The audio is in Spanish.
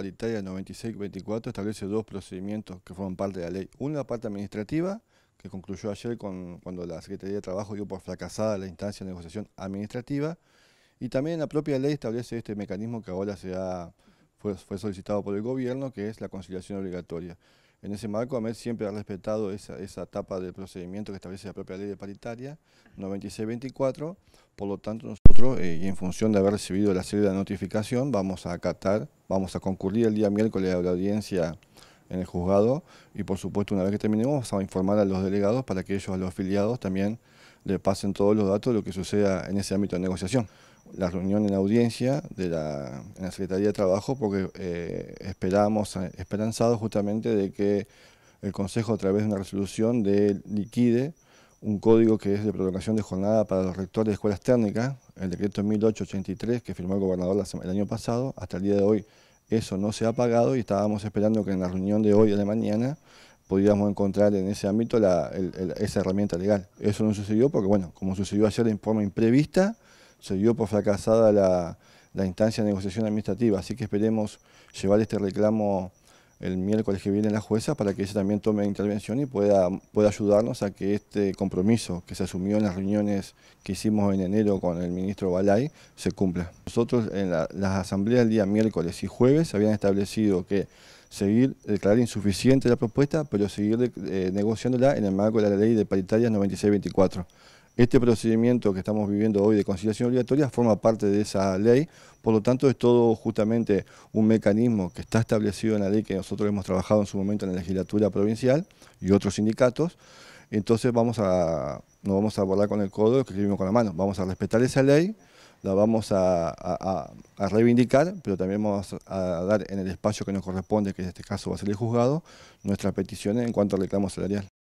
paritaria 9624 establece dos procedimientos que forman parte de la ley. Una, parte administrativa, que concluyó ayer con, cuando la Secretaría de Trabajo dio por fracasada la instancia de negociación administrativa. Y también la propia ley establece este mecanismo que ahora se ha, fue, fue solicitado por el gobierno, que es la conciliación obligatoria. En ese marco, AMED siempre ha respetado esa, etapa del procedimiento que establece la propia ley de paritaria, 9624, por lo tanto nosotros, eh, en función de haber recibido la serie de notificación, vamos a acatar, vamos a concurrir el día miércoles a la audiencia en el juzgado y por supuesto una vez que terminemos vamos a informar a los delegados para que ellos, a los afiliados, también le pasen todos los datos de lo que suceda en ese ámbito de negociación. La reunión en audiencia de la, en la Secretaría de Trabajo, porque eh, esperamos, eh, esperanzados justamente de que el Consejo, a través de una resolución, de liquide un código que es de prolongación de jornada para los rectores de escuelas técnicas, el decreto 1883 que firmó el gobernador el año pasado, hasta el día de hoy eso no se ha pagado y estábamos esperando que en la reunión de hoy y de mañana podríamos encontrar en ese ámbito esa herramienta legal. Eso no sucedió porque, bueno, como sucedió ayer en forma imprevista, se dio por fracasada la instancia de negociación administrativa. Así que esperemos llevar este reclamo el miércoles que viene la jueza para que ella también tome intervención y pueda, pueda ayudarnos a que este compromiso que se asumió en las reuniones que hicimos en enero con el ministro Balay se cumpla. Nosotros en la, las asambleas el día miércoles y jueves habían establecido que seguir declarar insuficiente la propuesta, pero seguir eh, negociándola en el marco de la ley de paritarias 9624. Este procedimiento que estamos viviendo hoy de conciliación obligatoria forma parte de esa ley, por lo tanto es todo justamente un mecanismo que está establecido en la ley que nosotros hemos trabajado en su momento en la legislatura provincial y otros sindicatos, entonces vamos a, no vamos a abordar con el codo que escribimos con la mano, vamos a respetar esa ley, la vamos a, a, reivindicar, pero también vamos a dar en el espacio que nos corresponde, que en este caso va a ser el juzgado, nuestras peticiones en cuanto al reclamo salarial.